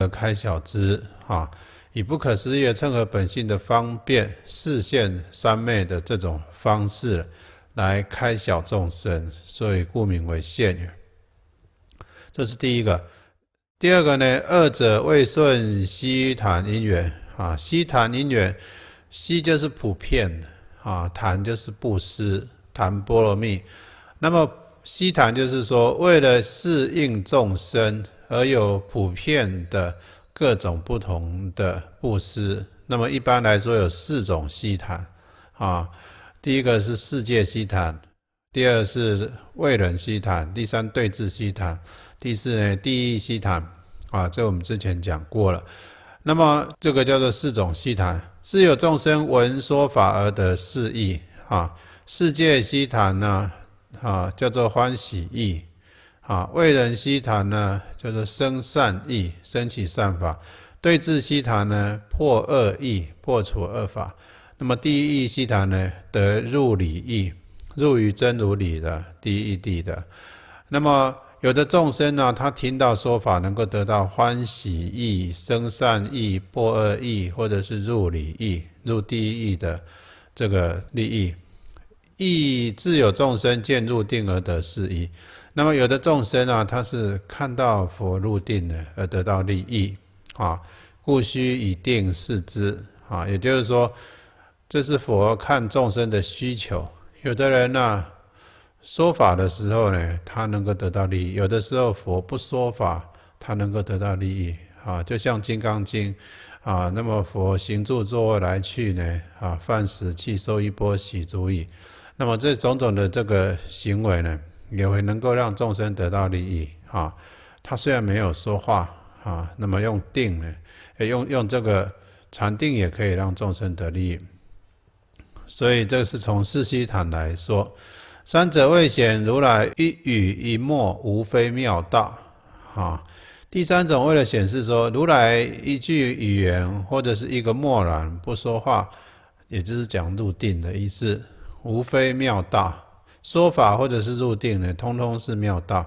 而开小枝，哈，以不可思议、甚何本性的方便视现三昧的这种方式来开小众生，所以故名为现缘。这是第一个。第二个呢，二者未顺悉檀因缘，啊，悉檀因缘，悉就是普遍啊，檀就是布施，檀波罗蜜。那么悉檀就是说，为了适应众生。而有普遍的各种不同的布施。那么一般来说有四种悉坛，啊，第一个是世界西坛，第二是未人西坛，第三对治西坛，第四呢地狱西坛，啊，这我们之前讲过了。那么这个叫做四种西坛，是有众生闻说法而得四意。啊，世界西坛呢，啊，叫做欢喜意。啊，为人希谈呢，就是生善意，生起善法；对治希谈呢，破恶意，破除恶法。那么第一义希谈呢，得入理意，入于真如理的，第一义的。那么有的众生呢，他听到说法，能够得到欢喜意、生善意、破恶意，或者是入理意、入第一义的这个利益。意自有众生见入定而得是意，那么有的众生啊，他是看到佛入定呢而得到利益啊，故须以定视之啊。也就是说，这是佛看众生的需求。有的人呢，说法的时候呢，他能够得到利益；有的时候佛不说法，他能够得到利益啊。就像《金刚经》，啊，那么佛行住坐卧来去呢，啊，饭食气收一波喜足矣。那么这种种的这个行为呢，也会能够让众生得到利益啊。他虽然没有说话啊，那么用定呢，用用这个禅定也可以让众生得利益。所以这是从四悉檀来说，三者未显如来一语一默无非妙道啊。第三种为了显示说，如来一句语言或者是一个默然不说话，也就是讲入定的意思。无非妙道说法，或者是入定呢，通通是妙道。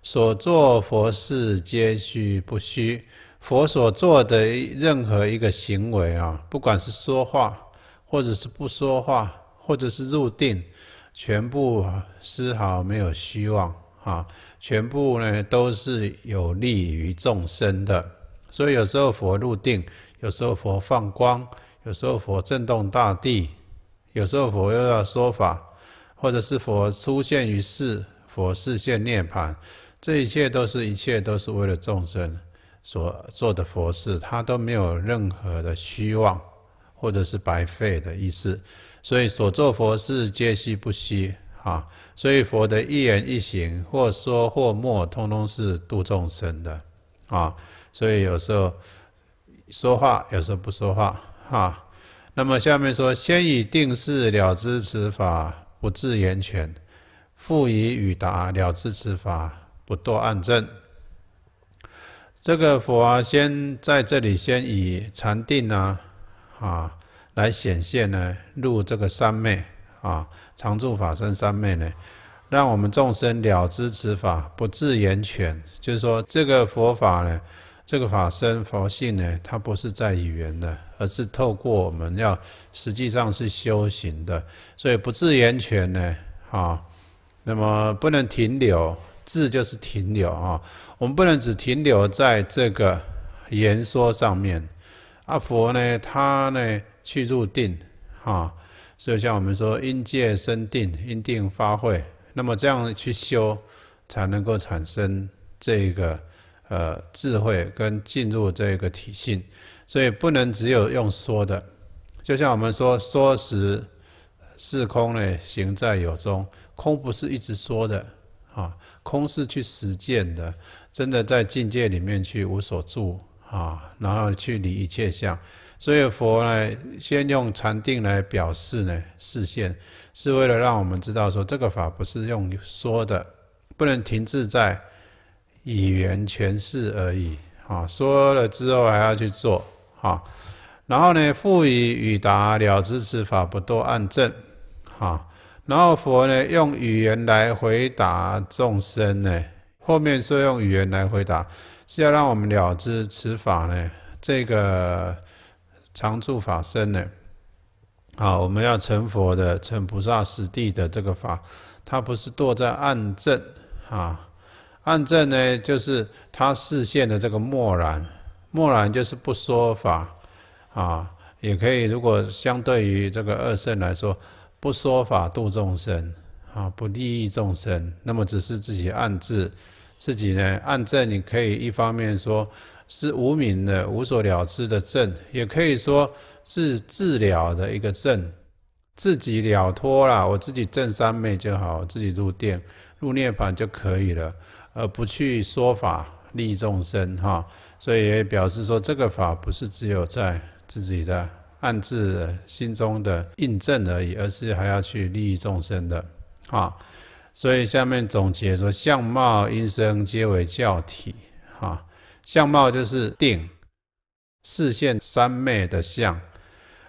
所作佛事皆虚不虚，佛所做的任何一个行为啊，不管是说话，或者是不说话，或者是入定，全部丝毫没有虚妄啊，全部呢都是有利于众生的。所以有时候佛入定，有时候佛放光，有时候佛震动大地。有时候佛又要说法，或者是佛出现于世，佛示现涅盘，这一切都是一切都是为了众生所做的佛事，他都没有任何的虚妄或者是白费的意思，所以所做佛事皆悉不虚啊。所以佛的一言一行，或说或默，通通是度众生的啊。所以有时候说话，有时候不说话啊。那么下面说，先以定视了知此法，不自言诠；复以语达了知此法，不堕暗证。这个佛啊，先在这里先以禅定啊，啊，来显现呢，入这个三昧啊，常住法身三昧呢，让我们众生了知此法，不自言诠，就是说这个佛法呢。这个法身佛性呢，它不是在语言的，而是透过我们要实际上是修行的。所以不自言权呢，啊，那么不能停留，自就是停留啊。我们不能只停留在这个言说上面。阿佛呢，他呢去入定啊，所以像我们说因界生定，因定发挥，那么这样去修，才能够产生这个。呃，智慧跟进入这个体性，所以不能只有用说的。就像我们说说时，是空呢，行在有中，空不是一直说的啊，空是去实践的，真的在境界里面去无所住啊，然后去离一切相。所以佛呢，先用禅定来表示呢，视现，是为了让我们知道说这个法不是用说的，不能停滞在。语言诠释而已，啊，说了之后还要去做，啊，然后呢，复以语答了知此法不堕暗证。啊，然后佛呢用语言来回答众生呢，后面说用语言来回答是要让我们了知此法呢，这个常住法身呢，啊，我们要成佛的、成菩萨、实地的这个法，它不是堕在暗正，啊。暗证呢，就是他视线的这个默然，默然就是不说法啊，也可以如果相对于这个二圣来说，不说法度众生啊，不利益众生，那么只是自己暗自，自己呢暗证，你可以一方面说是无名的无所了知的证，也可以说是治了的一个证，自己了脱了，我自己证三昧就好，自己入定入涅槃就可以了。而不去说法利益众生哈，所以也表示说这个法不是只有在自己的暗自心中的印证而已，而是还要去利益众生的哈。所以下面总结说：相貌、音声皆为教体哈。相貌就是定，视线三昧的相，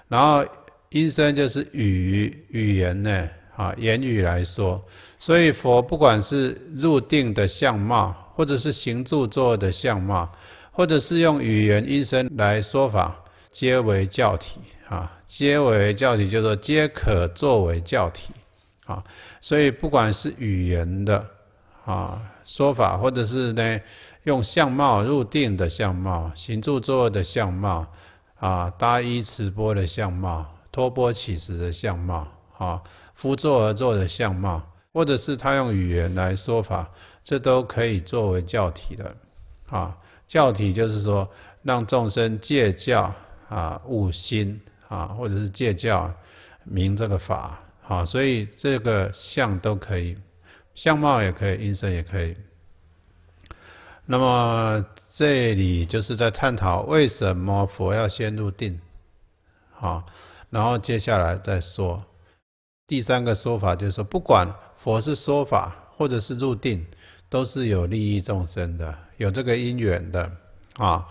然后音声就是语语言呢。啊，言语来说，所以佛不管是入定的相貌，或者是行住坐的相貌，或者是用语言音声来说法，皆为教体啊，皆为教体，就是说皆可作为教体啊。所以不管是语言的啊说法，或者是呢用相貌入定的相貌、行住坐的相貌啊、搭衣持波的相貌、托波起时的相貌啊。夫作而作的相貌，或者是他用语言来说法，这都可以作为教体的，啊，教体就是说让众生借教啊悟心啊，或者是借教明这个法，啊，所以这个相都可以，相貌也可以，音声也可以。那么这里就是在探讨为什么佛要先入定，啊，然后接下来再说。第三个说法就是说，不管佛是说法或者是入定，都是有利益众生的，有这个因缘的啊。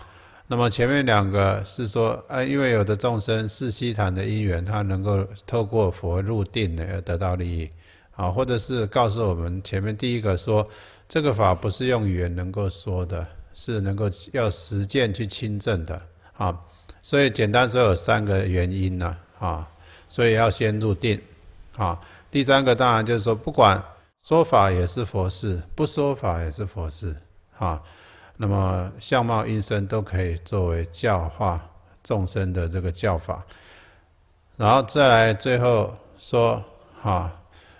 那么前面两个是说，啊，因为有的众生是希坦的因缘，他能够透过佛入定的而得到利益啊，或者是告诉我们前面第一个说，这个法不是用语言能够说的，是能够要实践去亲证的啊。所以简单说有三个原因呢啊，所以要先入定。好，第三个当然就是说，不管说法也是佛事，不说法也是佛事。啊。那么相貌音声都可以作为教化众生的这个教法。然后再来最后说，啊，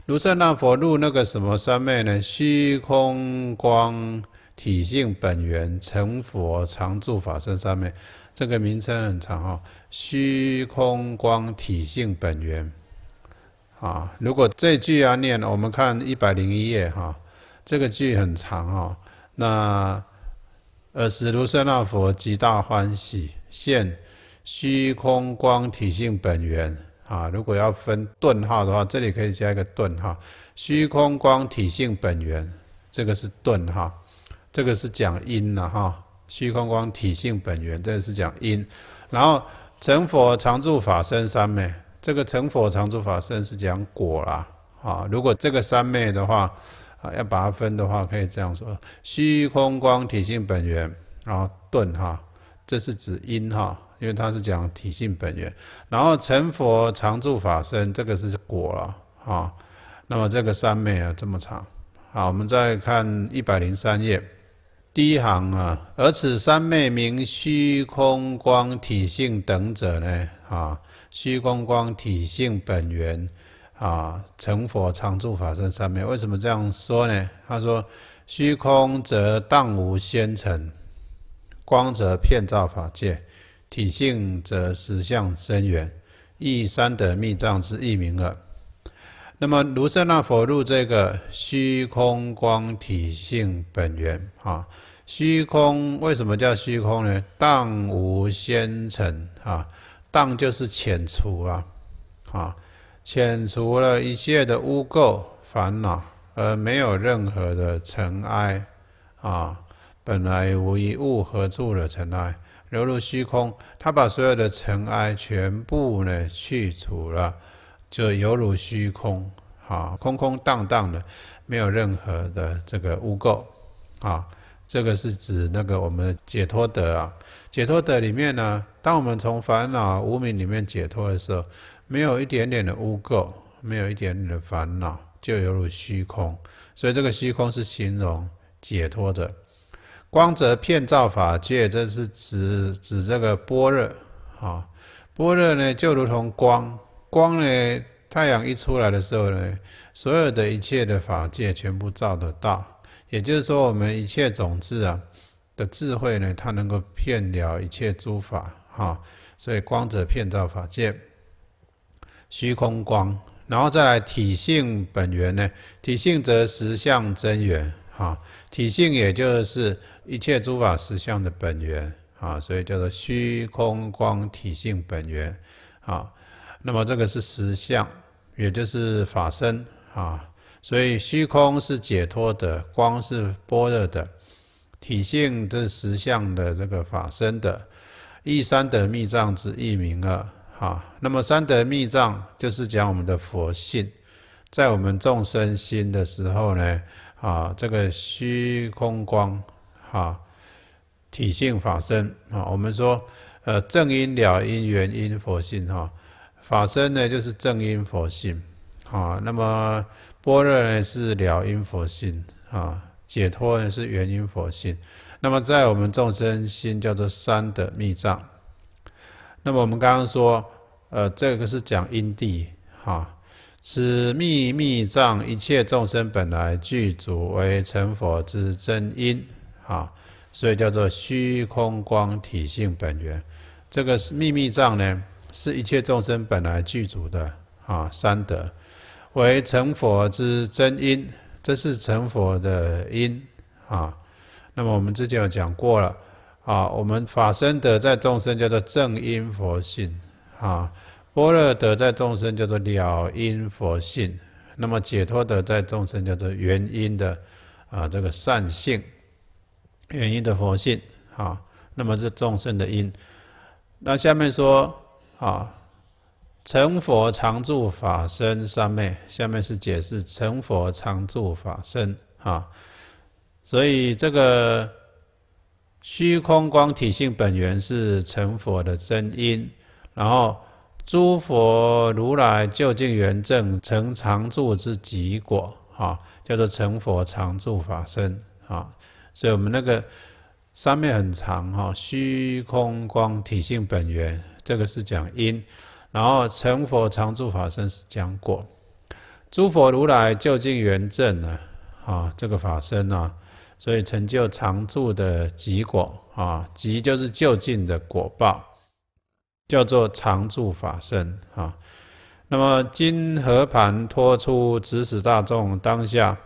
如圣那佛入那个什么三昧呢？虚空光体性本源成佛常住法身三昧，这个名称很长哦，虚空光体性本源。啊，如果这句要念，我们看一百零一页哈，这个句很长哦。那，尔时如舍那佛极大欢喜，现虚空光体性本源啊。如果要分顿号的话，这里可以加一个顿号，虚空光体性本源，这个是顿号，这个是讲因了哈。虚空光体性本源，这个是讲因。然后成佛常住法身三昧。这个成佛常住法身是讲果啦，啊，如果这个三昧的话，啊，要把它分的话，可以这样说：虚空光体性本源，然后顿哈，这是指因哈，因为它是讲体性本源，然后成佛常住法身，这个是果了，啊，那么这个三昧啊这么长，好，我们再看一百零三页第一行啊，而此三昧名虚空光体性等者呢，啊。虚空光体性本源，啊，成佛常住法身三昧。为什么这样说呢？他说：虚空则荡无纤尘，光则遍照法界，体性则实相生源，亦三德密藏之一名耳。那么卢舍那佛入这个虚空光体性本源啊，虚空为什么叫虚空呢？荡无纤尘啊。荡就是遣除啊，啊，遣除了一切的污垢烦恼，而没有任何的尘埃啊，本来无一物，何处惹尘埃？犹如虚空，他把所有的尘埃全部呢去除了，就犹如虚空啊，空空荡荡的，没有任何的这个污垢啊。这个是指那个我们解脱德啊，解脱德里面呢，当我们从烦恼无明里面解脱的时候，没有一点点的污垢，没有一点点的烦恼，就犹如虚空，所以这个虚空是形容解脱的。光泽片照法界，这是指指这个般若啊，般若呢就如同光，光呢太阳一出来的时候呢，所有的一切的法界全部照得到。也就是说，我们一切种子啊的智慧呢，它能够骗了一切诸法哈，所以光者骗照法界，虚空光，然后再来体性本源呢，体性则实相真源哈，体性也就是一切诸法实相的本源啊，所以叫做虚空光体性本源啊，那么这个是实相，也就是法身啊。所以虚空是解脱的，光是般若的，体性这是实相的这个法身的，一三德密藏之一名二哈。那么三德密藏就是讲我们的佛性，在我们众生心的时候呢，啊这个虚空光哈，体性法身啊，我们说呃正因了因缘因佛性哈，法身呢就是正因佛性，好那么。般若呢是了因佛性啊，解脱呢是缘因佛性。那么在我们众生心叫做三德密藏。那么我们刚刚说，呃，这个是讲因地哈，是密密藏一切众生本来具足为成佛之真因啊，所以叫做虚空光体性本源。这个秘密藏呢，是一切众生本来具足的啊三德。为成佛之真因，这是成佛的因啊。那么我们之前有讲过了啊，我们法身德在众生叫做正因佛性啊，般若德在众生叫做了因佛性。那么解脱德在众生叫做缘因的啊，这个善性原因的佛性啊，那么是众生的因。那下面说啊。成佛常住法身三昧，下面是解释成佛常住法身啊。所以这个虚空光体性本源是成佛的真因，然后诸佛如来究竟圆正成常住之极果啊，叫做成佛常住法身啊。所以我们那个三昧很长哈，虚空光体性本源，这个是讲因。然后成佛常住法身是将过，诸佛如来究竟圆正呢？啊，这个法身呢，所以成就常住的极果啊，极就是究竟的果报，叫做常住法身啊。那么今和盘托出，指使大众当下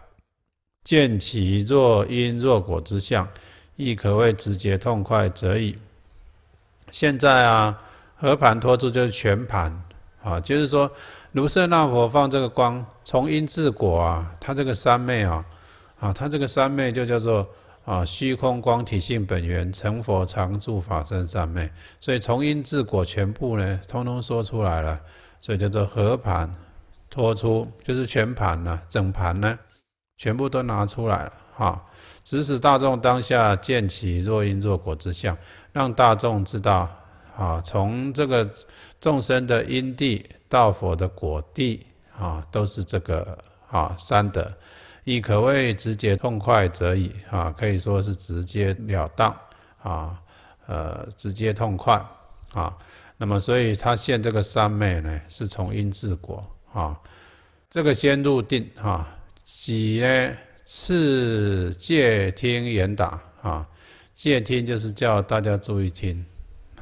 见其若因若果之相，亦可谓直接痛快则已。现在啊。和盘托出就是全盘，啊，就是说，卢舍那佛放这个光，从因至果啊，他这个三昧啊，啊，他这个三昧就叫做啊虚空光体性本源成佛常住法身三昧，所以从因至果全部呢，通通说出来了，所以叫做和盘托出，就是全盘啊，整盘呢，全部都拿出来了，哈，指使大众当下见起若因若果之相，让大众知道。啊，从这个众生的因地到佛的果地啊，都是这个啊三德，亦可谓直接痛快则已啊，可以说是直接了当啊，呃，直接痛快啊。那么，所以他现这个三昧呢，是从因至果啊，这个先入定啊，几呢次戒听言打啊，戒听就是叫大家注意听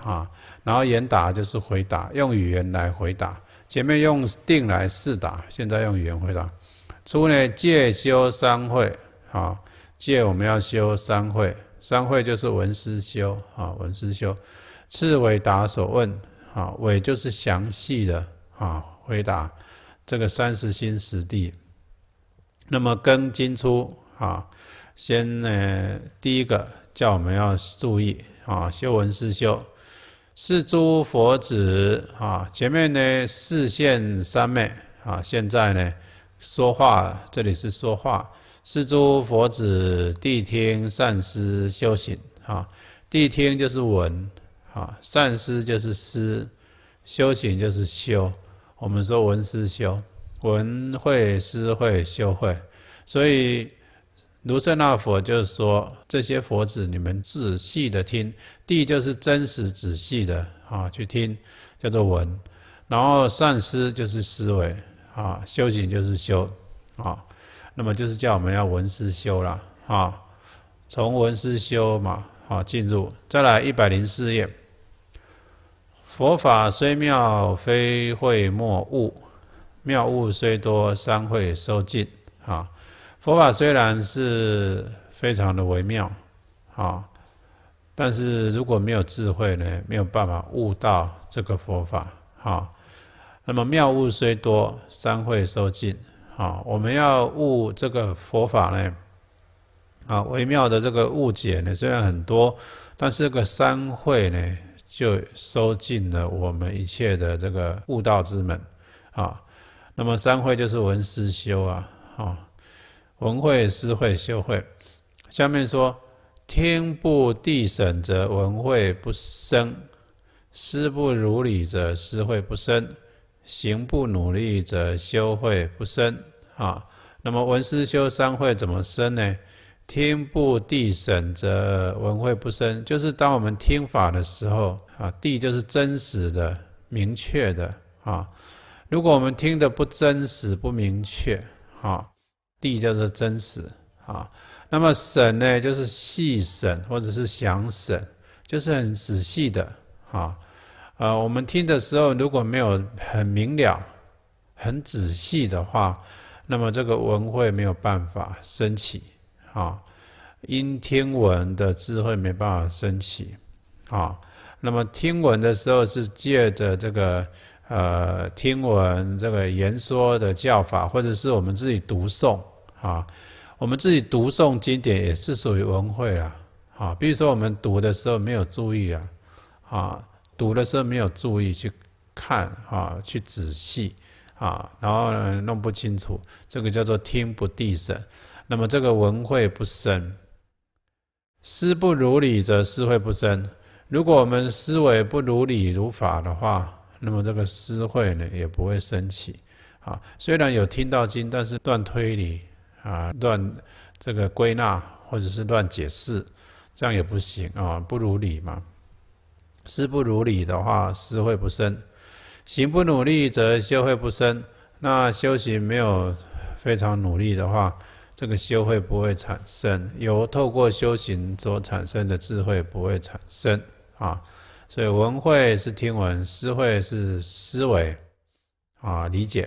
啊。然后言打就是回答，用语言来回答。前面用定来试答，现在用语言回答。初呢，戒修三会，啊，戒我们要修三会，三会就是文思修，啊，文思修。次为答所问，啊，尾就是详细的啊回答这个三十心十地。那么根金初，啊，先呢第一个叫我们要注意，啊修文思修。是诸佛子啊，前面呢四现三昧啊，现在呢说话了，这里是说话。是诸佛子谛听善思修行啊，谛听就是闻啊，善思就是思，修行就是修。我们说闻思修，闻会思会修会，所以。卢舍那佛就是说，这些佛子，你们仔细的听，地就是真实仔细的啊，去听，叫做闻；然后善思就是思维啊，修行就是修啊，那么就是叫我们要闻思修啦，啊。从闻思修嘛，好进入，再来一百零四页。佛法虽妙，非会莫悟；妙悟虽多，三会收尽啊。佛法虽然是非常的微妙，啊，但是如果没有智慧呢，没有办法悟道这个佛法，啊。那么妙悟虽多，三会收尽，啊，我们要悟这个佛法呢，啊，微妙的这个误解呢，虽然很多，但是这个三会呢，就收尽了我们一切的这个悟道之门，啊。那么三会就是闻思修啊，啊。文慧、思慧、修慧。下面说：天不地审，则文慧不生；思不如理，则思慧不生；行不努力，则修慧不生。啊，那么文思、修三会怎么生呢？天不地审，则文慧不生，就是当我们听法的时候，啊，地就是真实的、明确的。啊，如果我们听的不真实、不明确，啊。地叫做真实啊，那么审呢，就是细审或者是详审，就是很仔细的啊。呃，我们听的时候如果没有很明了、很仔细的话，那么这个文会没有办法升起啊，因听闻的智慧没办法升起啊。那么听闻的时候是借着这个。呃，听闻这个言说的教法，或者是我们自己读诵啊，我们自己读诵经典也是属于文会啦。啊。比如说我们读的时候没有注意啊，啊，读的时候没有注意去看啊，去仔细啊，然后呢弄不清楚，这个叫做听不地审。那么这个文会不深，思不如理，则思会不深。如果我们思维不如理如法的话，那么这个思会呢也不会升起，啊，虽然有听到经，但是乱推理啊，乱这个归纳或者是乱解释，这样也不行啊，不如理嘛。思不如理的话，思会不生；行不努力，则修会不生。那修行没有非常努力的话，这个修会不会产生，由透过修行所产生的智慧不会产生，啊。所以，文慧是听闻，思慧是思维，啊，理解；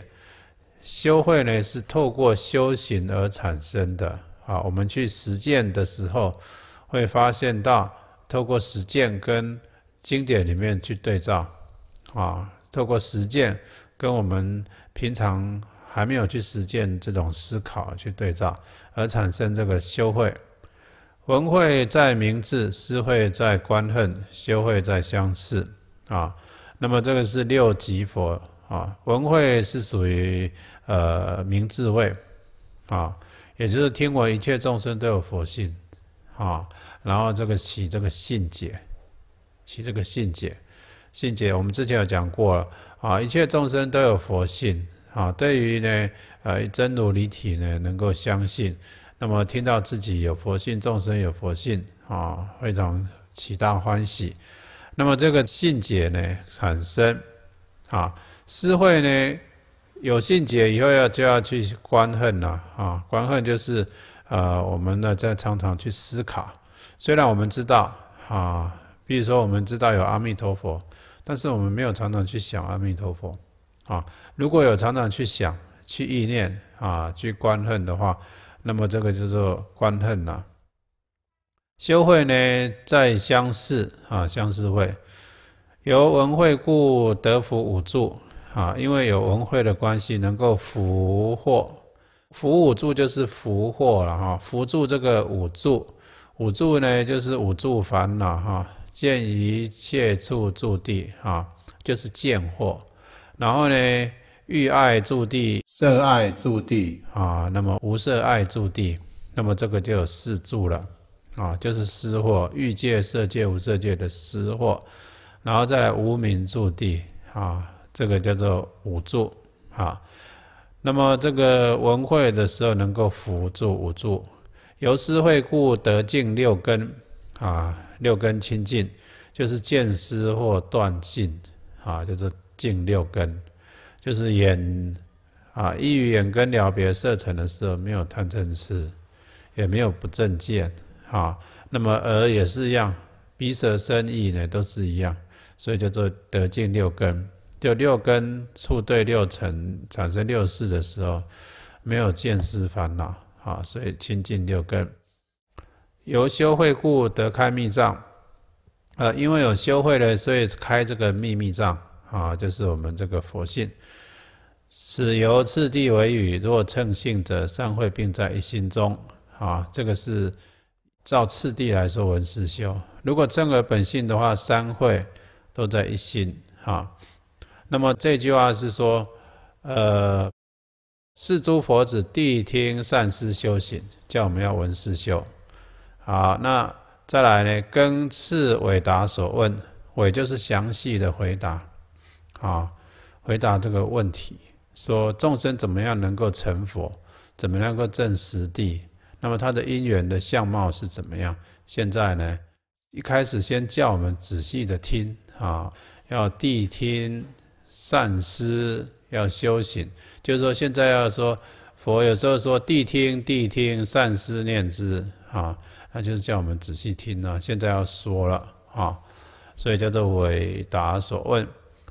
修慧呢，是透过修行而产生的。啊，我们去实践的时候，会发现到透过实践跟经典里面去对照，啊，透过实践跟我们平常还没有去实践这种思考去对照，而产生这个修慧。文慧在明智，思慧在观恨，修慧在相似啊，那么这个是六级佛啊。文慧是属于呃明智位啊，也就是听闻一切众生都有佛性啊。然后这个起这个信解，起这个信解，信解我们之前有讲过了啊。一切众生都有佛性啊。对于呢呃真如离体呢，能够相信。那么听到自己有佛性，众生有佛性啊，非常其大欢喜。那么这个信解呢，产生啊，思慧呢，有信解以后要就要去观恨了啊，观恨就是呃，我们呢在常常去思考。虽然我们知道啊，比如说我们知道有阿弥陀佛，但是我们没有常常去想阿弥陀佛啊。如果有常常去想、去意念啊、去观恨的话。那么这个叫做观恨呐。修会呢，在相视啊，相似会，由文会故得福五助啊，因为有文会的关系，能够福祸，福五助就是福祸了哈，福助这个五助，五助呢就是五助烦恼哈，见一切助助地啊，就是见祸，然后呢，欲爱助地。色爱住地啊，那么无色爱住地，那么这个就有四住了啊，就是私货，欲界、色界、无色界的私货，然后再来无名住地啊，这个叫做五住啊。那么这个文会的时候能够辅住五住，由思会故得净六根啊，六根清净就是见思惑断尽啊，就是净六根，就是眼。啊，意与眼根了别色尘的时候，没有贪嗔痴，也没有不正见，啊。那么耳也是一样，鼻舌身意呢都是一样，所以叫做得净六根。就六根触对六尘产生六识的时候，没有见思烦恼，啊，所以清净六根。由修慧故得开密藏，呃，因为有修慧呢，所以开这个秘密藏，啊，就是我们这个佛性。始由次第为语，若称性者，善会并在一心中。啊，这个是照次第来说文思修。如果正而本性的话，三会都在一心。啊，那么这句话是说，呃，是诸佛子谛听，善思修行，叫我们要闻思修。好，那再来呢？根次韦答所问，为就是详细的回答。啊，回答这个问题。说众生怎么样能够成佛，怎么能够证实地？那么他的因缘的相貌是怎么样？现在呢，一开始先叫我们仔细的听啊，要谛听、善思、要修行。就是说现在要说佛，有时候说谛听、谛听、善思念之啊，那就是叫我们仔细听啊。现在要说了啊，所以叫做为答所问。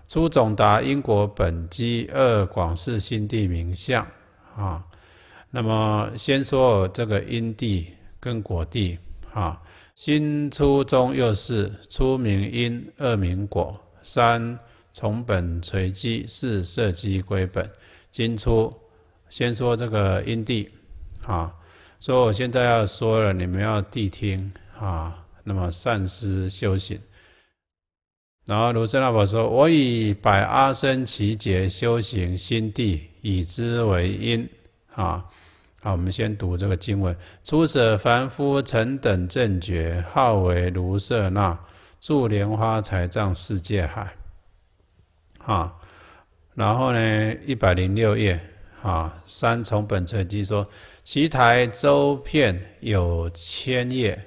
初总达因果本基二广世心地名相，啊，那么先说这个因地跟果地，啊，新初中又是初明因二明果三从本垂基四设基归本，今初先说这个因地，啊，所以我现在要说了，你们要谛听啊，那么善思修行。然后卢舍那佛说：“我以百阿僧祇劫修行心地，以之为因，啊，好，我们先读这个经文。出舍凡夫尘等正觉，号为卢舍那，住莲花台，藏世界海，啊。然后呢，一百零六页，啊，三重本册记说，其台周片有千叶，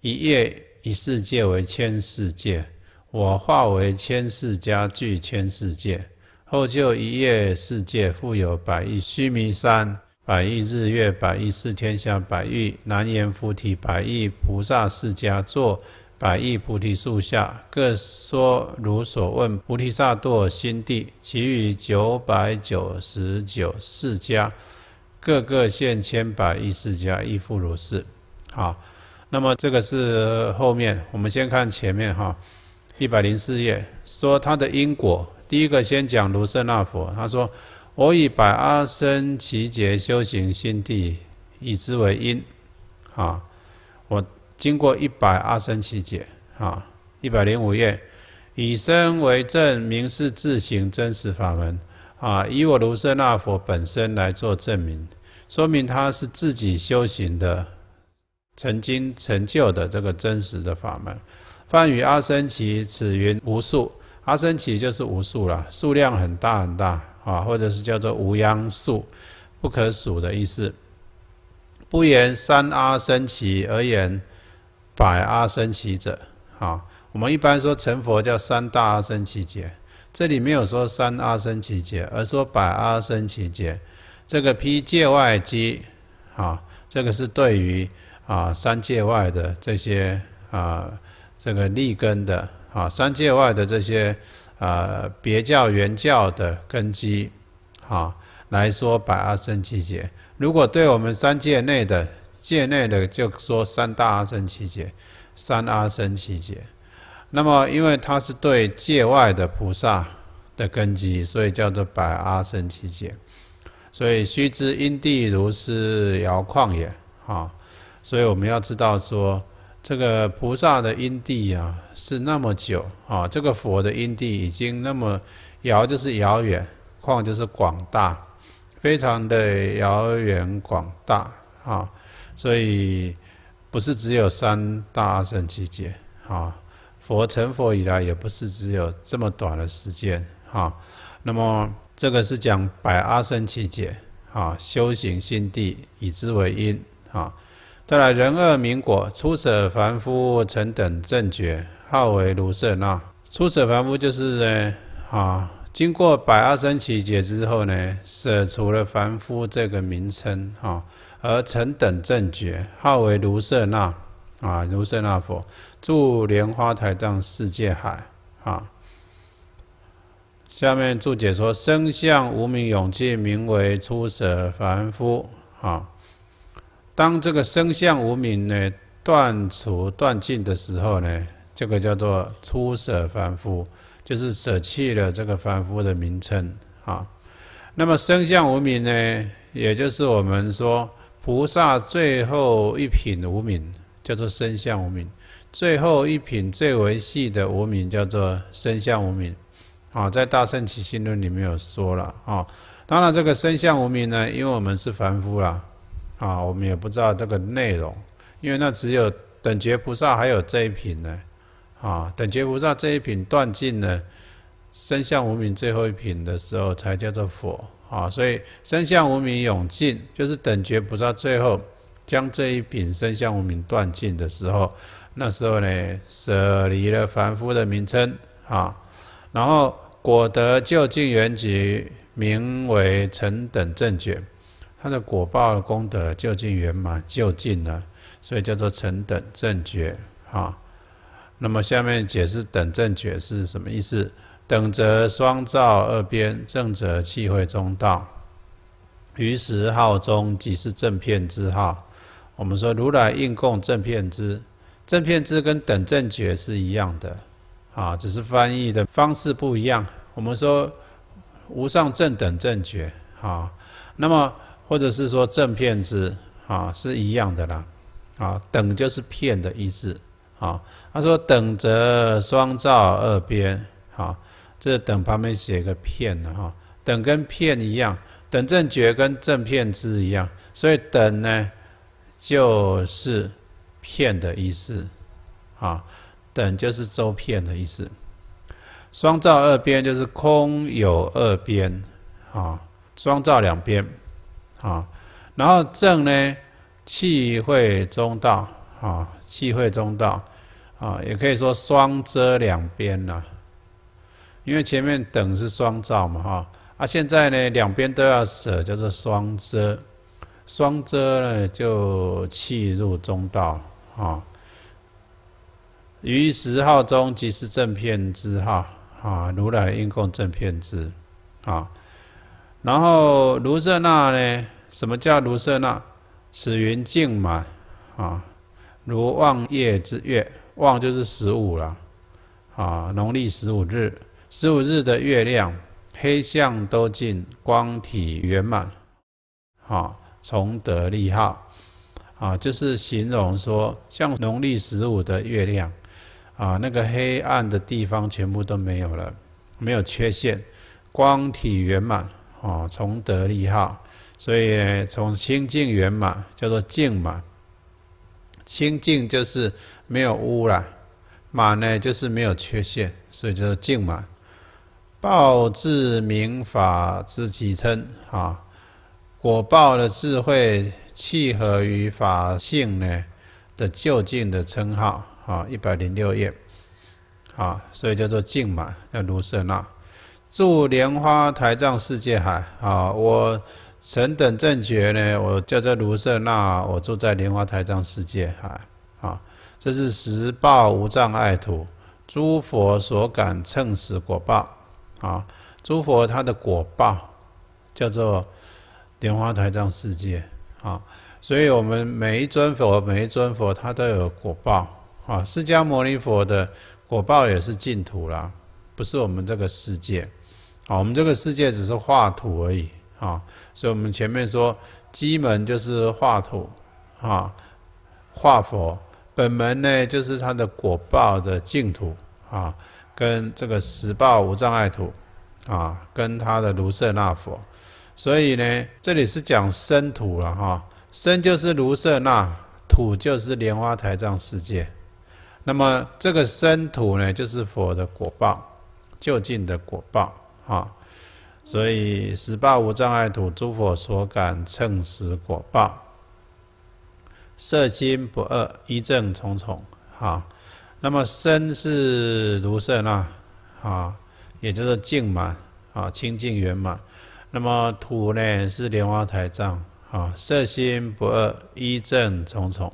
一叶一世界为千世界。”我化为千世家聚千世界，后就一夜世界复有百亿须弥山、百亿日月、百亿四天下、百亿南言菩提，百亿菩萨世家，坐百亿菩提树下，各说如所问，菩提萨埵心地。其余九百九十九世家，各个现千百亿世家，亦复如是。好，那么这个是后面，我们先看前面哈。一百零四页说他的因果，第一个先讲卢舍那佛，他说：“我以百阿僧奇劫修行心地，以之为因，啊，我经过一百阿僧奇劫，啊，一百零五页，以身为证明是自行真实法门，啊，以我卢舍那佛本身来做证明，说明他是自己修行的，曾经成就的这个真实的法门。”梵语阿僧祇此云无数，阿僧祇就是无数了，数量很大很大啊，或者是叫做无央数，不可数的意思。不言三阿僧祇，而言百阿僧祇者，啊，我们一般说成佛叫三大阿僧祇劫，这里没有说三阿僧祇劫，而说百阿僧祇劫。这个披界外机，啊，这个是对于啊三界外的这些啊。这个立根的啊，三界外的这些啊，别教、原教的根基啊，来说百阿僧祇劫。如果对我们三界内的界内的，就说三大阿僧祇劫、三阿僧祇劫。那么，因为它是对界外的菩萨的根基，所以叫做百阿僧祇劫。所以须知因地如是摇旷也啊。所以我们要知道说。这个菩萨的因地啊，是那么久啊。这个佛的因地已经那么遥，就是遥远；旷就是广大，非常的遥远广大啊。所以不是只有三大阿僧祇劫啊。佛成佛以来，也不是只有这么短的时间啊。那么这个是讲百阿僧祇劫啊，修行心地以之为因啊。再来，人二明果，初舍凡夫尘等正觉，号为卢舍那。初舍凡夫就是呢，啊，经过百二三七解之后呢，舍除了凡夫这个名称，啊，而尘等正觉，号为卢舍那，啊，卢舍那佛，住莲花台藏世界海，啊。下面注解说，身相无名永记，名为出舍凡夫，啊。当这个生相无名呢断除断尽的时候呢，这个叫做出舍凡夫，就是舍弃了这个凡夫的名称啊。那么生相无名呢，也就是我们说菩萨最后一品无名，叫做生相无名；最后一品最为细的无名，叫做生相无名。啊，在《大圣起信论》里面有说了啊。当然，这个生相无名呢，因为我们是凡夫啦。啊，我们也不知道这个内容，因为那只有等觉菩萨还有这一品呢。啊，等觉菩萨这一品断尽呢，生相无明最后一品的时候，才叫做佛。啊，所以生相无明永尽，就是等觉菩萨最后将这一品生相无明断尽的时候，那时候呢，舍离了凡夫的名称。啊，然后果得究竟缘寂，名为成等正觉。他的果报功德究竟圆满，究竟呢？所以叫做成等正觉啊。那么下面解释等正觉是什么意思？等则双照二边，正则气会中道。于时号中即是正片之号。我们说如来应供正片之正片之跟等正觉是一样的啊，只是翻译的方式不一样。我们说无上正等正觉啊。那么或者是说正片字啊，是一样的啦，啊，等就是片的意思啊。他说等则双照二边，啊，这等旁边写个片的哈，等跟片一样，等正觉跟正片字一样，所以等呢就是片的意思，啊，等就是周片的意思，双照二边就是空有二边，啊，双照两边。啊，然后正呢，气会中道啊，气会中道啊，也可以说双遮两边啊。因为前面等是双照嘛哈啊，现在呢两边都要舍，叫做双遮，双遮呢就气入中道啊，于十号中即是正片之哈啊，如来应供正片之啊。然后卢舍那呢？什么叫卢舍那？此云静满啊，如望夜之月，望就是十五了啊，农历十五日，十五日的月亮，黑象都尽，光体圆满，啊，从德利号啊，就是形容说，像农历十五的月亮啊，那个黑暗的地方全部都没有了，没有缺陷，光体圆满。哦，从德利号，所以呢，从清净圆满叫做净满。清净就是没有污染，满呢就是没有缺陷，所以叫做净满。报智明法之极称啊，果报的智慧契合于法性呢的究竟的称号啊，一百零六页啊，所以叫做净满，叫卢舍那。住莲花台藏世界海啊！我神等正觉呢，我叫做卢舍那，我住在莲花台藏世界海啊。这是十报无障碍土，诸佛所感称实果报啊。诸佛他的果报叫做莲花台藏世界啊。所以我们每一尊佛，每一尊佛他都有果报啊。释迦牟尼佛的果报也是净土啦，不是我们这个世界。啊，我们这个世界只是画土而已啊，所以我们前面说基门就是画土啊，画佛本门呢就是它的果报的净土啊，跟这个十报无障碍土啊，跟它的卢舍那佛，所以呢，这里是讲生土了哈，生就是卢舍那土就是莲花台样世界，那么这个生土呢，就是佛的果报，就近的果报。啊，所以十八无障碍土，诸佛所感乘时果报，色心不二，一正重重。啊，那么身是如色那啊，也就是净满啊，清净圆满。那么土呢，是莲花台藏。啊，色心不二，一正重重。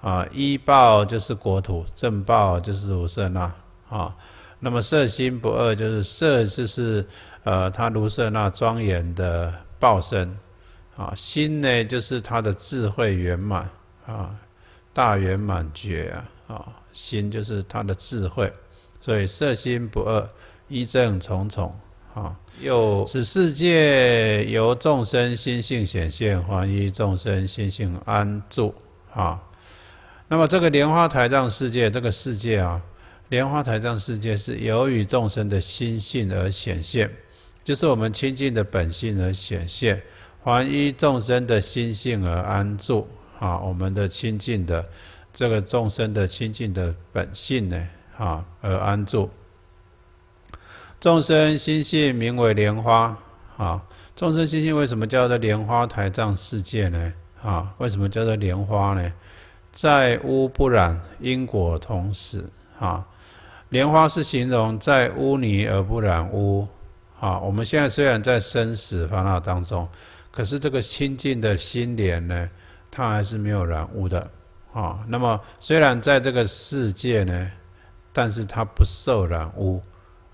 啊，一报就是国土，正报就是如色那啊。那么色心不二，就是色就是，呃，他如色那庄严的报身，啊，心呢就是他的智慧圆满啊，大圆满觉啊，啊，心就是他的智慧，所以色心不二，依正重重啊，又此世界由众生心性显现，还于众生心性安住啊。那么这个莲花台藏世界，这个世界啊。莲花台障世界是由于众生的心性而显现，就是我们清净的本性而显现，还依众生的心性而安住啊。我们的清净的这个众生的清净的本性呢啊而安住，众生心性名为莲花啊。众生心性为什么叫做莲花台障世界呢？啊，为什么叫做莲花呢？在污不染，因果同始啊。莲花是形容在污泥而不染污，啊，我们现在虽然在生死烦恼当中，可是这个清净的心莲呢，它还是没有染污的，啊，那么虽然在这个世界呢，但是它不受染污，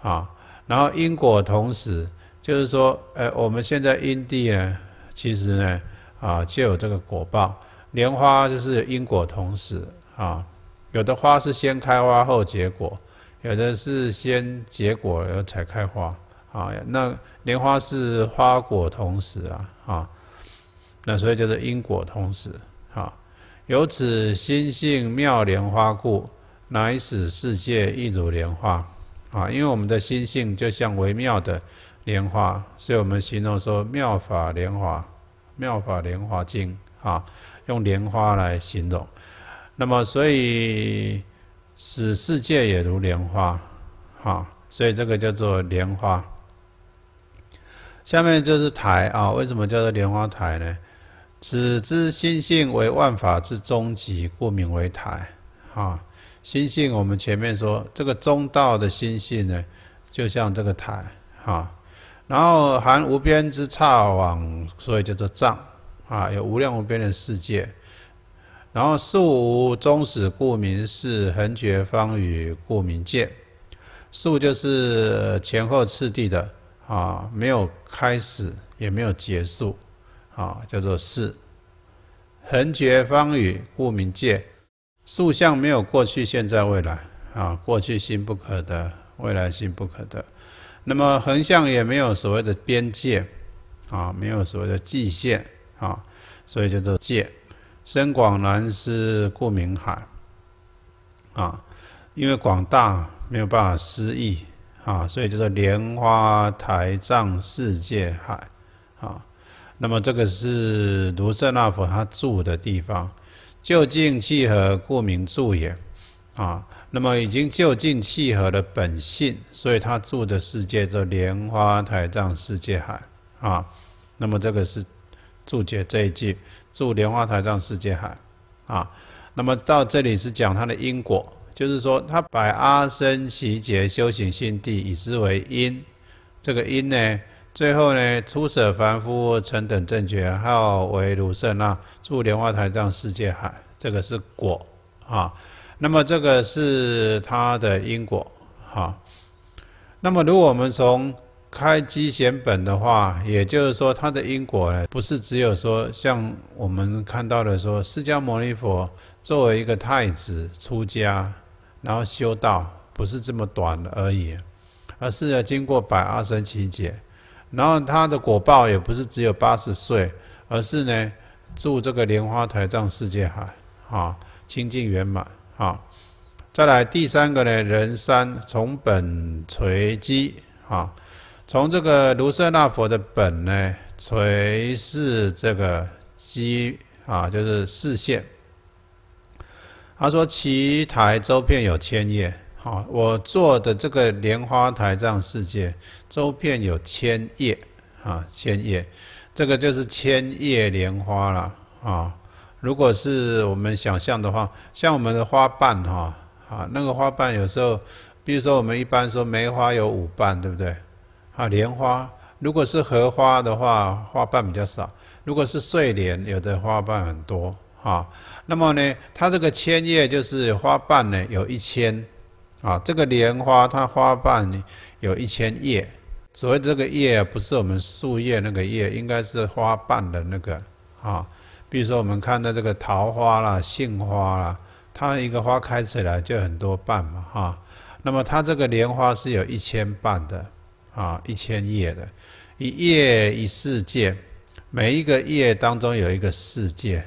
啊，然后因果同时，就是说，呃，我们现在因地呢，其实呢，啊，就有这个果报，莲花就是因果同时，啊，有的花是先开花后结果。有的是先结果，然后才开花，啊，那莲花是花果同时啊，啊，那所以就是因果同时，啊，由此心性妙莲花故，乃使世界一如莲花，啊，因为我们的心性就像微妙的莲花，所以我们形容说妙法莲花，妙法莲花经，啊，用莲花来形容，那么所以。使世界也如莲花，哈，所以这个叫做莲花。下面就是台啊，为什么叫做莲花台呢？此之心性为万法之终极，故名为台。哈，心性我们前面说，这个中道的心性呢，就像这个台，哈。然后含无边之刹网，所以叫做藏，啊，有无量无边的世界。然后，数无终始，故名是；横绝方与故名界。数就是前后次第的啊，没有开始，也没有结束，啊，叫做是。横绝方与故名界。竖向没有过去、现在、未来，啊，过去心不可得，未来心不可得。那么横向也没有所谓的边界，啊，没有所谓的界限，啊，所以叫做界。深广南思故名海，啊，因为广大没有办法思议，啊，所以叫做莲花台藏世界海，啊，那么这个是卢舍那佛他住的地方，就近契合故名住也，啊，那么已经就近契合的本性，所以他住的世界叫莲花台藏世界海，啊，那么这个是。注解这一句，住莲花台藏世界海，啊，那么到这里是讲他的因果，就是说他百阿僧祇劫修行心地以之为因，这个因呢，最后呢出舍凡夫成等正觉号为卢舍那住莲花台藏世界海，这个是果啊，那么这个是他的因果哈，那么如果我们从开机显本的话，也就是说，它的因果呢，不是只有说像我们看到的说，释迦牟尼佛作为一个太子出家，然后修道，不是这么短而已，而是要经过百二三七劫，然后他的果报也不是只有八十岁，而是呢住这个莲花台葬世界海啊清净圆满啊。再来第三个呢，人三从本垂机啊。从这个卢舍那佛的本呢，垂视这个机啊，就是视线。他说：“奇台周遍有千叶，好，我坐的这个莲花台样世界周遍有千叶啊，千叶，这个就是千叶莲花了啊。如果是我们想象的话，像我们的花瓣哈，啊，那个花瓣有时候，比如说我们一般说梅花有五瓣，对不对？”啊，莲花如果是荷花的话，花瓣比较少；如果是睡莲，有的花瓣很多啊。那么呢，它这个千叶就是花瓣呢有一千啊。这个莲花它花瓣有一千叶，所谓这个叶不是我们树叶那个叶，应该是花瓣的那个啊。比如说我们看到这个桃花啦、杏花啦，它一个花开起来就很多瓣嘛哈。那么它这个莲花是有一千瓣的。啊，一千叶的，一叶一世界，每一个叶当中有一个世界，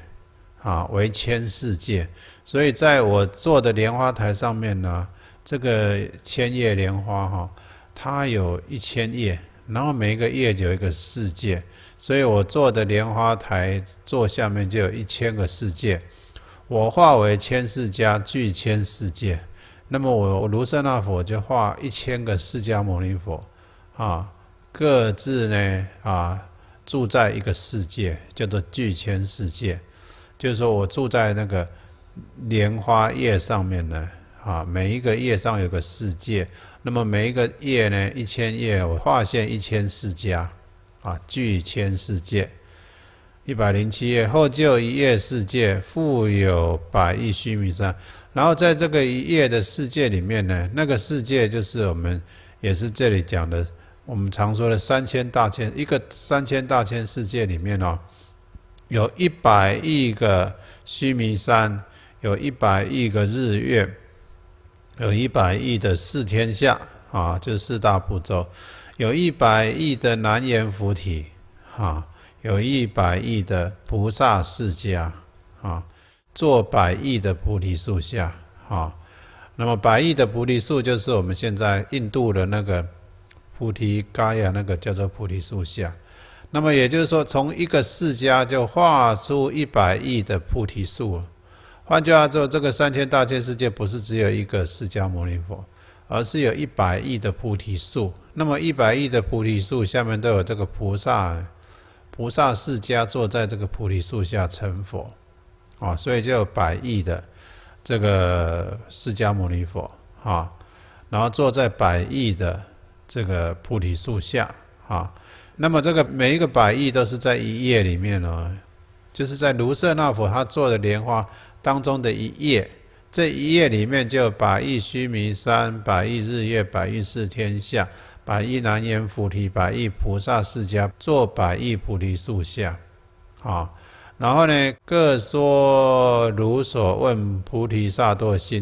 啊，为千世界。所以在我做的莲花台上面呢，这个千叶莲花哈，它有一千叶，然后每一个叶有一个世界，所以我做的莲花台坐下面就有一千个世界。我化为千世家，聚千世界。那么我卢舍那佛就化一千个释迦牟尼佛。啊，各自呢啊住在一个世界，叫做聚千世界。就是说我住在那个莲花叶上面呢啊，每一个叶上有个世界，那么每一个叶呢一千叶，我画线一千世界啊，聚千世界一百零七页后就一页世界，富有百亿须弥山。然后在这个一页的世界里面呢，那个世界就是我们也是这里讲的。我们常说的三千大千，一个三千大千世界里面哦，有一百亿个须弥山，有一百亿个日月，有一百亿的四天下啊，就是四大步骤，有一百亿的南阎浮提哈，有一百亿的菩萨世家啊，做百亿的菩提树下啊，那么百亿的菩提树就是我们现在印度的那个。菩提伽亚那个叫做菩提树下，那么也就是说，从一个释迦就画出一百亿的菩提树，换句话说，这个三千大千世界不是只有一个释迦牟尼佛，而是有一百亿的菩提树。那么一百亿的菩提树下面都有这个菩萨、菩萨释迦坐在这个菩提树下成佛啊，所以就有百亿的这个释迦牟尼佛啊，然后坐在百亿的。这个菩提树下，啊，那么这个每一个百亿都是在一页里面呢，就是在卢舍那佛他做的莲花当中的一叶，这一叶里面就百亿须弥山，百亿日月，百亿四天下，百亿南阎浮提，百亿菩萨世迦，做百亿菩提树下，啊，然后呢，各说如所问菩提萨多心。